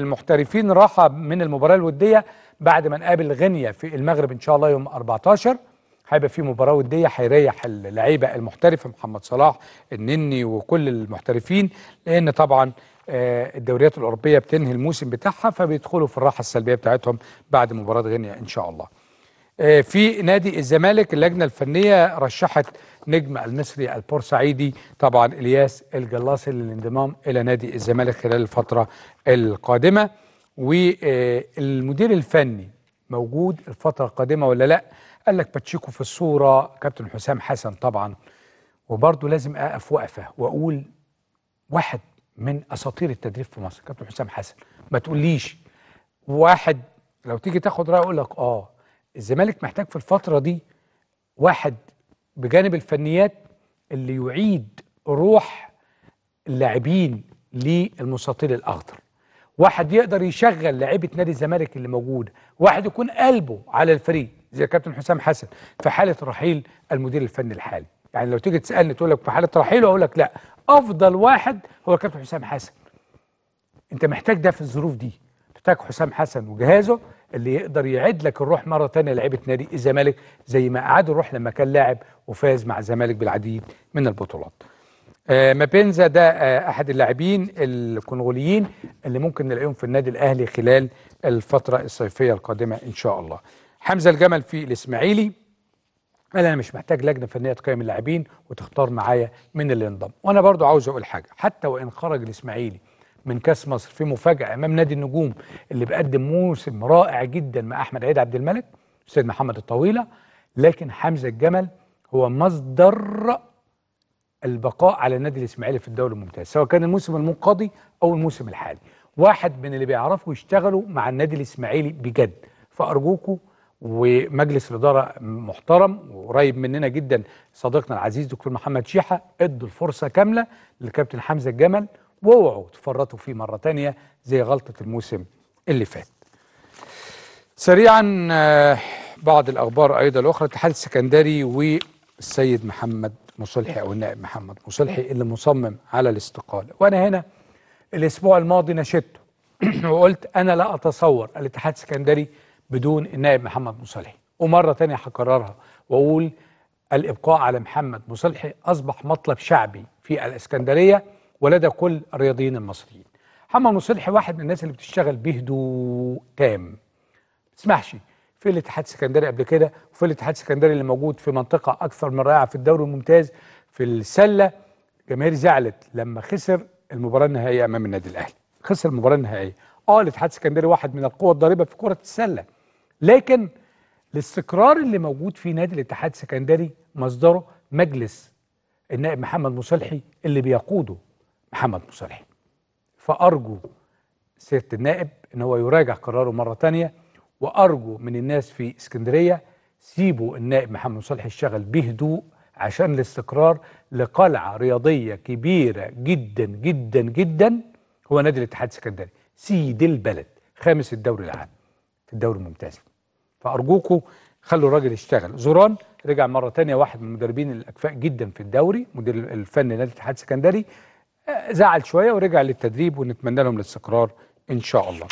المحترفين راحة من المباراة الودية بعد ما نقابل غينيا في المغرب إن شاء الله يوم 14 هيبقى في مباراة ودية هيريح اللعيبة المحترفة محمد صلاح النني وكل المحترفين لأن طبعا آه، الدوريات الأوروبية بتنهي الموسم بتاعها فبيدخلوا في الراحة السلبية بتاعتهم بعد مباراة غينيا إن شاء الله آه، في نادي الزمالك اللجنه الفنيه رشحت نجم المصري البورسعيدي طبعا الياس الجلاصي للانضمام الى نادي الزمالك خلال الفتره القادمه والمدير الفني موجود الفتره القادمه ولا لا قال لك باتشيكو في الصوره كابتن حسام حسن طبعا وبرضه لازم اقف وقفه واقول واحد من اساطير التدريب في مصر كابتن حسام حسن ما تقوليش واحد لو تيجي تاخد رايه اقول لك اه الزمالك محتاج في الفترة دي واحد بجانب الفنيات اللي يعيد روح اللاعبين للمستطيل الأخضر واحد يقدر يشغل لعيبه نادي الزمالك اللي موجوده واحد يكون قلبه على الفريق زي كابتن حسام حسن في حاله رحيل المدير الفني الحالي يعني لو تيجي تسالني تقول لك في حاله رحيله اقول لك لا افضل واحد هو كابتن حسام حسن انت محتاج ده في الظروف دي محتاج حسام حسن وجهازه اللي يقدر يعد لك الروح مره ثانيه لعيبه نادي الزمالك زي ما اعاد الروح لما كان لاعب وفاز مع الزمالك بالعديد من البطولات. آه مابينزا ده آه احد اللاعبين الكونغوليين اللي ممكن نلاقيهم في النادي الاهلي خلال الفتره الصيفيه القادمه ان شاء الله. حمزه الجمل في الاسماعيلي قال انا مش محتاج لجنه فنيه تقيم اللاعبين وتختار معايا من اللي انضم، وانا برضو عاوز اقول حاجه حتى وان خرج الاسماعيلي من كاس مصر في مفاجاه امام نادي النجوم اللي بيقدم موسم رائع جدا مع احمد عيد عبد الملك سيد محمد الطويله لكن حمزه الجمل هو مصدر البقاء على النادي الاسماعيلي في الدوري الممتاز سواء كان الموسم المنقضي او الموسم الحالي واحد من اللي بيعرفوا يشتغلوا مع النادي الاسماعيلي بجد فارجوكوا ومجلس الاداره محترم وقريب مننا جدا صديقنا العزيز دكتور محمد شيحه ادوا الفرصه كامله للكابتن حمزه الجمل واوعوا تفرطوا فيه مرة تانية زي غلطة الموسم اللي فات سريعا آه، بعض الأخبار أيضا الأخرى الاتحاد السكندري والسيد محمد مصلحي أو النائب محمد مصلحي اللي مصمم على الاستقالة وأنا هنا الأسبوع الماضي نشدته وقلت أنا لا أتصور الاتحاد السكندري بدون النائب محمد مصلحي ومرة تانية هكررها وأقول الإبقاء على محمد مصلحي أصبح مطلب شعبي في الإسكندرية ولدى كل الرياضيين المصريين محمد مصلحي واحد من الناس اللي بتشتغل بهدوء تام ما تسمحش في الاتحاد السكندري قبل كده وفي الاتحاد السكندري اللي موجود في منطقه اكثر من رائعه في الدوري الممتاز في السله جماهير زعلت لما خسر المباراه النهائيه امام النادي الاهلي خسر المباراه النهائيه اه الاتحاد السكندري واحد من القوى الضاربه في كره السله لكن الاستقرار اللي موجود في نادي الاتحاد السكندري مصدره مجلس النائب محمد مصلحي اللي بيقوده محمد مصالح فأرجو سيادة النائب إن هو يراجع قراره مرة ثانيه وأرجو من الناس في اسكندرية سيبوا النائب محمد مصالح يشتغل بهدوء عشان الاستقرار لقلعة رياضية كبيرة جدا جدا جدا هو نادي الاتحاد السكندري سيد البلد خامس الدوري العام في الدوري الممتاز فأرجوكم خلوا الراجل يشتغل زوران رجع مرة ثانيه واحد من المدربين الأكفاء جدا في الدوري مدير الفني نادي الاتحاد السكندري زعل شويه ورجع للتدريب ونتمنى لهم الاستقرار ان شاء الله